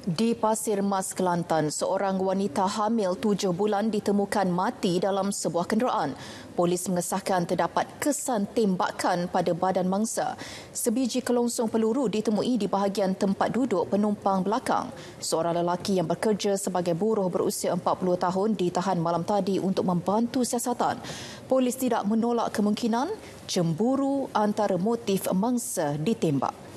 Di Pasir Mas Kelantan, seorang wanita hamil tujuh bulan ditemukan mati dalam sebuah kenderaan. Polis mengesahkan terdapat kesan tembakan pada badan mangsa. Sebiji kelongsong peluru ditemui di bahagian tempat duduk penumpang belakang. Seorang lelaki yang bekerja sebagai buruh berusia 40 tahun ditahan malam tadi untuk membantu siasatan. Polis tidak menolak kemungkinan cemburu antara motif mangsa ditembak.